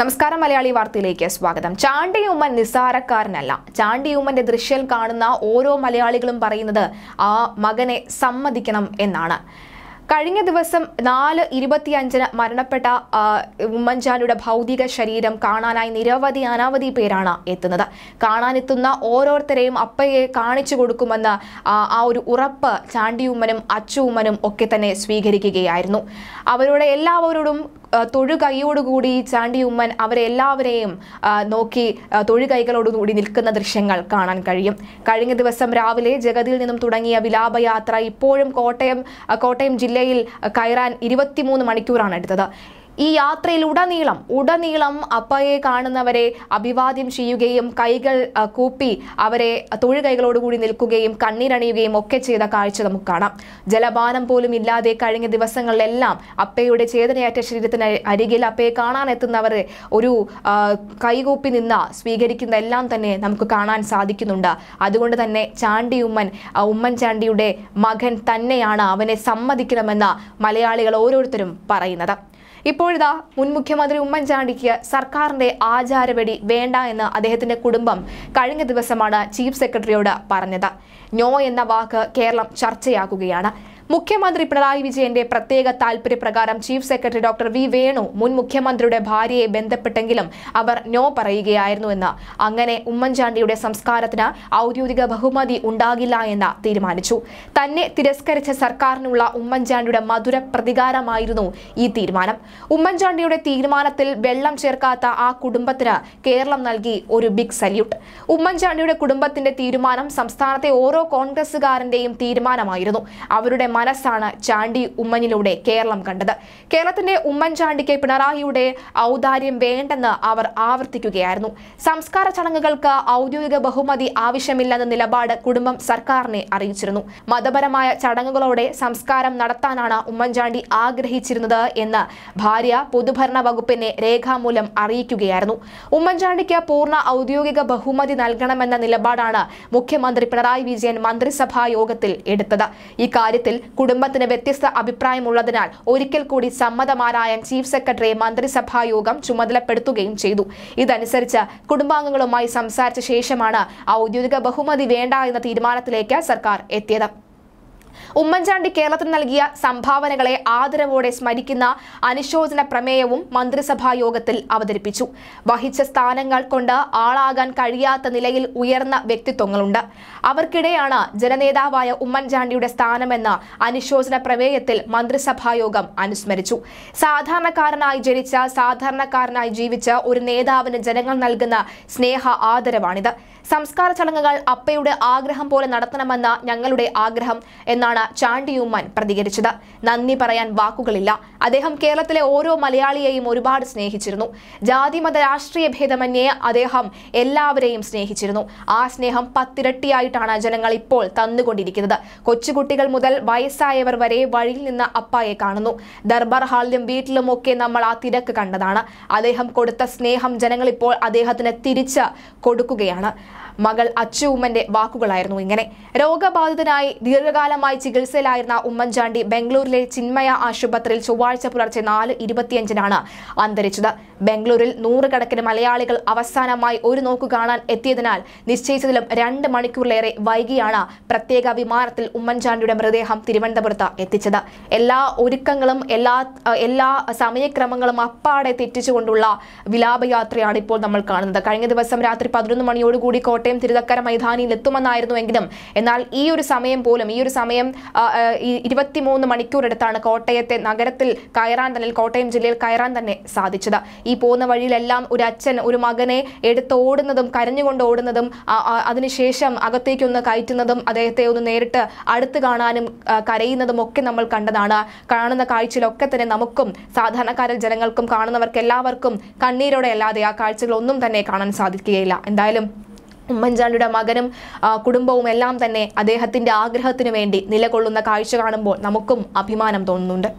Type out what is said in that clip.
നമസ്കാരം മലയാളി വാർത്തയിലേക്ക് സ്വാഗതം ചാണ്ടിയുമ്മൻ നിസ്സാരക്കാരനല്ല ചാണ്ടിയുമ്മന്റെ ദൃശ്യം കാണുന്ന ഓരോ മലയാളികളും പറയുന്നത് ആ മകനെ സമ്മതിക്കണം എന്നാണ് കഴിഞ്ഞ ദിവസം നാല് ഇരുപത്തിയഞ്ചിന് മരണപ്പെട്ട ഉമ്മൻചാണ്ടിയുടെ ഭൗതിക ശരീരം കാണാനായി നിരവധി അനവധി പേരാണ് എത്തുന്നത് കാണാനെത്തുന്ന ഓരോരുത്തരെയും അപ്പയെ കാണിച്ചു കൊടുക്കുമെന്ന് ആ ഒരു ഉറപ്പ് ചാണ്ടിയുമ്മനും അച്ചുമ്മനും ഒക്കെ തന്നെ സ്വീകരിക്കുകയായിരുന്നു അവരുടെ എല്ലാവരോടും തൊഴുകൈയോടുകൂടി ചാണ്ടി ഉമ്മൻ അവരെല്ലാവരെയും നോക്കി തൊഴു കൈകളോടുകൂടി നിൽക്കുന്ന ദൃശ്യങ്ങൾ കാണാൻ കഴിയും കഴിഞ്ഞ ദിവസം രാവിലെ ജഗതിയിൽ നിന്നും തുടങ്ങിയ വിലാപയാത്ര ഇപ്പോഴും കോട്ടയം കോട്ടയം ജില്ലയിൽ കയറാൻ ഇരുപത്തിമൂന്ന് മണിക്കൂറാണ് എടുത്തത് ഈ യാത്രയിൽ ഉടനീളം ഉടനീളം അപ്പയെ കാണുന്നവരെ അഭിവാദ്യം ചെയ്യുകയും കൈകൾ കൂപ്പി അവരെ തൊഴുകൈകളോടുകൂടി നിൽക്കുകയും കണ്ണീരണിയുകയും ഒക്കെ ചെയ്ത കാഴ്ച നമുക്ക് കാണാം ജലപാനം പോലും ഇല്ലാതെ കഴിഞ്ഞ ദിവസങ്ങളിലെല്ലാം അപ്പയുടെ ചേതനയറ്റ ശരീരത്തിന് അരികിൽ അപ്പയെ കാണാനെത്തുന്നവർ ഒരു കൈകൂപ്പി നിന്ന സ്വീകരിക്കുന്ന എല്ലാം തന്നെ നമുക്ക് കാണാൻ സാധിക്കുന്നുണ്ട് അതുകൊണ്ട് തന്നെ ചാണ്ടി ഉമ്മൻ ഉമ്മൻചാണ്ടിയുടെ മകൻ തന്നെയാണ് അവനെ സമ്മതിക്കണമെന്ന് മലയാളികൾ ഓരോരുത്തരും പറയുന്നത് ഇപ്പോൾ ഇപ്പോഴിതാ മുൻ മുഖ്യമന്ത്രി ഉമ്മൻചാണ്ടിക്ക് സർക്കാരിന്റെ ആചാരവെടി വേണ്ട എന്ന് അദ്ദേഹത്തിന്റെ കുടുംബം കഴിഞ്ഞ ദിവസമാണ് ചീഫ് സെക്രട്ടറിയോട് പറഞ്ഞത് നോ എന്ന വാക്ക് കേരളം ചർച്ചയാക്കുകയാണ് മുഖ്യമന്ത്രി പിണറായി വിജയന്റെ പ്രത്യേക താൽപര്യപ്രകാരം chief secretary doctor V Venu മുൻ മുഖ്യമന്ത്രിയുടെ ഭാര്യയെ ബന്ധപ്പെട്ടെങ്കിലും അവർ നോ പറയുകയായിരുന്നുവെന്ന് അങ്ങനെ ഉമ്മൻചാണ്ടിയുടെ സംസ്കാരത്തിന് ഔദ്യോഗിക ബഹുമതി ഉണ്ടാകില്ല എന്ന് തീരുമാനിച്ചു തന്നെ തിരസ്കരിച്ച സർക്കാരിനുള്ള ഉമ്മൻചാണ്ടിയുടെ മധുര പ്രതികാരമായിരുന്നു ഈ തീരുമാനം ഉമ്മൻചാണ്ടിയുടെ തീരുമാനത്തിൽ വെള്ളം ചേർക്കാത്ത ആ കുടുംബത്തിന് കേരളം നൽകി ഒരു ബിഗ് സല്യൂട്ട് ഉമ്മൻചാണ്ടിയുടെ കുടുംബത്തിന്റെ തീരുമാനം സംസ്ഥാനത്തെ ഓരോ കോൺഗ്രസുകാരന്റെയും തീരുമാനമായിരുന്നു അവരുടെ മനസ്സാണ് ചാണ്ടി ഉമ്മനിലൂടെ കേരളം കണ്ടത് കേരളത്തിന്റെ ഉമ്മൻചാണ്ടിക്ക് പിണറായിയുടെ ഔദാര്യം വേണ്ടെന്ന് അവർ ആവർത്തിക്കുകയായിരുന്നു സംസ്കാര ചടങ്ങുകൾക്ക് ഔദ്യോഗിക ബഹുമതി ആവശ്യമില്ലെന്ന നിലപാട് കുടുംബം സർക്കാരിനെ അറിയിച്ചിരുന്നു മതപരമായ ചടങ്ങുകളോടെ സംസ്കാരം നടത്താനാണ് ഉമ്മൻചാണ്ടി ആഗ്രഹിച്ചിരുന്നത് എന്ന് ഭാര്യ പൊതുഭരണ വകുപ്പിനെ രേഖാമൂലം അറിയിക്കുകയായിരുന്നു ഉമ്മൻചാണ്ടിക്ക് പൂർണ്ണ ഔദ്യോഗിക ബഹുമതി നൽകണമെന്ന നിലപാടാണ് മുഖ്യമന്ത്രി പിണറായി വിജയൻ മന്ത്രിസഭാ യോഗത്തിൽ എടുത്തത് ഇക്കാര്യത്തിൽ കുടുംബത്തിന് വ്യത്യസ്ത അഭിപ്രായമുള്ളതിനാൽ ഒരിക്കൽ കൂടി സമ്മതമാരായൻ ചീഫ് സെക്രട്ടറിയെ മന്ത്രിസഭാ യോഗം ചുമതലപ്പെടുത്തുകയും ചെയ്തു ഇതനുസരിച്ച് കുടുംബാംഗങ്ങളുമായി സംസാരിച്ച ശേഷമാണ് ഔദ്യോഗിക ബഹുമതി വേണ്ട എന്ന തീരുമാനത്തിലേക്ക് സർക്കാർ എത്തിയത് ഉമ്മൻചാണ്ടി കേരളത്തിന് നൽകിയ സംഭാവനകളെ ആദരവോടെ സ്മരിക്കുന്ന അനുശോചന പ്രമേയവും മന്ത്രിസഭാ യോഗത്തിൽ അവതരിപ്പിച്ചു വഹിച്ച സ്ഥാനങ്ങൾ കൊണ്ട് ആളാകാൻ കഴിയാത്ത നിലയിൽ ഉയർന്ന വ്യക്തിത്വങ്ങളുണ്ട് അവർക്കിടെയാണ് ജനനേതാവായ ഉമ്മൻചാണ്ടിയുടെ സ്ഥാനമെന്ന് അനുശോചന പ്രമേയത്തിൽ മന്ത്രിസഭാ യോഗം അനുസ്മരിച്ചു സാധാരണക്കാരനായി ജനിച്ച സാധാരണക്കാരനായി ജീവിച്ച ഒരു നേതാവിന് ജനങ്ങൾ നൽകുന്ന സ്നേഹ ആദരവാണിത് സംസ്കാര ചടങ്ങുകൾ അപ്പയുടെ ആഗ്രഹം പോലെ നടത്തണമെന്ന ഞങ്ങളുടെ ആഗ്രഹം എന്നാണ് ഉമ്മൻ പ്രതികരിച്ചത് നന്ദി പറയാൻ വാക്കുകളില്ല അദ്ദേഹം കേരളത്തിലെ ഓരോ മലയാളിയെയും ഒരുപാട് സ്നേഹിച്ചിരുന്നു ജാതി മത രാഷ്ട്രീയ ഭേദമന്യേ അദ്ദേഹം എല്ലാവരെയും സ്നേഹിച്ചിരുന്നു ആ സ്നേഹം പത്തിരട്ടിയായിട്ടാണ് ജനങ്ങൾ ഇപ്പോൾ തന്നുകൊണ്ടിരിക്കുന്നത് കൊച്ചുകുട്ടികൾ മുതൽ വയസ്സായവർ വരെ വഴിയിൽ നിന്ന് അപ്പായെ കാണുന്നു ദർബാർ ഹാളിലും വീട്ടിലും ഒക്കെ നമ്മൾ ആ തിരക്ക് കണ്ടതാണ് അദ്ദേഹം കൊടുത്ത സ്നേഹം ജനങ്ങൾ ഇപ്പോൾ അദ്ദേഹത്തിന് തിരിച്ച് കൊടുക്കുകയാണ് മകൾ അച്ചുമ്മന്റെ വാക്കുകളായിരുന്നു ഇങ്ങനെ രോഗബാധിതനായി ദീർഘകാലമായി അസുഖമായി ചികിത്സയിലായിരുന്ന ഉമ്മൻചാണ്ടി ബംഗളൂരിലെ ചിന്മയ ആശുപത്രിയിൽ ചൊവ്വാഴ്ച പുലർച്ചെ നാല് ഇരുപത്തിയഞ്ചിനാണ് അന്തരിച്ചത് ബംഗളൂരിൽ നൂറുകണക്കിന് മലയാളികൾ അവസാനമായി ഒരു നോക്കു കാണാൻ എത്തിയതിനാൽ നിശ്ചയിച്ചതിലും രണ്ട് മണിക്കൂറിലേറെ വൈകിയാണ് പ്രത്യേക വിമാനത്തിൽ ഉമ്മൻചാണ്ടിയുടെ മൃതദേഹം തിരുവനന്തപുരത്ത് എത്തിച്ചത് എല്ലാ ഒരുക്കങ്ങളും എല്ലാ എല്ലാ സമയക്രമങ്ങളും അപ്പാടെ തെറ്റിച്ചുകൊണ്ടുള്ള വിലാപയാത്രയാണ് ഇപ്പോൾ നമ്മൾ കാണുന്നത് കഴിഞ്ഞ ദിവസം രാത്രി പതിനൊന്ന് മണിയോടുകൂടി കോട്ടയം തിരുതക്കര മൈതാനിയിൽ എങ്കിലും എന്നാൽ ഈ ഒരു സമയം പോലും ഈ ഒരു സമയം സമയം ഇരുപത്തിമൂന്ന് എടുത്താണ് കോട്ടയത്തെ നഗരത്തിൽ കയറാൻ തന്നെ കോട്ടയം ജില്ലയിൽ കയറാൻ തന്നെ സാധിച്ചത് ഈ പോകുന്ന വഴിയിലെല്ലാം ഒരു അച്ഛൻ ഒരു മകനെ എടുത്തോടുന്നതും കരഞ്ഞുകൊണ്ട് ഓടുന്നതും അതിനുശേഷം അകത്തേക്കൊന്ന് കയറ്റുന്നതും അദ്ദേഹത്തെ ഒന്ന് നേരിട്ട് അടുത്ത് കാണാനും കരയുന്നതും ഒക്കെ നമ്മൾ കണ്ടതാണ് കാണുന്ന കാഴ്ചയിലൊക്കെ തന്നെ നമുക്കും സാധാരണക്കാരിൽ ജനങ്ങൾക്കും കാണുന്നവർക്ക് എല്ലാവർക്കും കണ്ണീരോടെ അല്ലാതെ ആ കാഴ്ചകളൊന്നും തന്നെ കാണാൻ സാധിക്കുകയില്ല എന്തായാലും ഉമ്മൻചാണ്ടിയുടെ മകനും കുടുംബവും എല്ലാം തന്നെ അദ്ദേഹത്തിന്റെ ആഗ്രഹത്തിനു വേണ്ടി നിലകൊള്ളുന്ന കാഴ്ച കാണുമ്പോൾ നമുക്കും അഭിമാനം തോന്നുന്നുണ്ട്